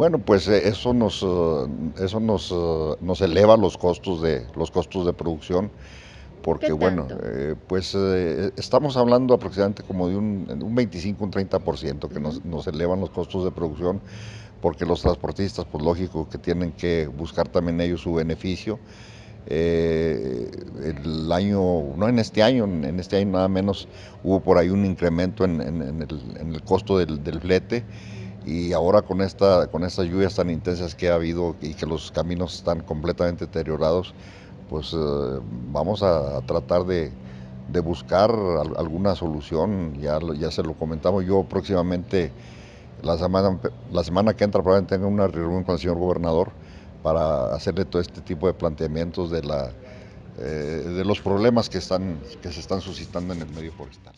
Bueno, pues eh, eso nos, eh, eso nos, eh, nos eleva los costos de, los costos de producción, porque bueno, pues estamos hablando aproximadamente como de un, un 25, un 30% que nos, nos elevan los costos de producción, porque los transportistas, pues lógico que tienen que buscar también ellos su beneficio. el año, no en este año, en este año nada menos hubo por ahí un incremento en, en, el, en el, costo del, del flete y ahora con esta con estas lluvias tan intensas que ha habido y que los caminos están completamente deteriorados pues eh, vamos a, tratar de, buscar alguna solución ya ya se lo comentamos yo próximamente la semana la semana que entra probablemente tenga una reunión con el señor gobernador para hacerle todo este tipo de planteamientos de la eh, de los problemas que están que se están suscitando en el medio forestal.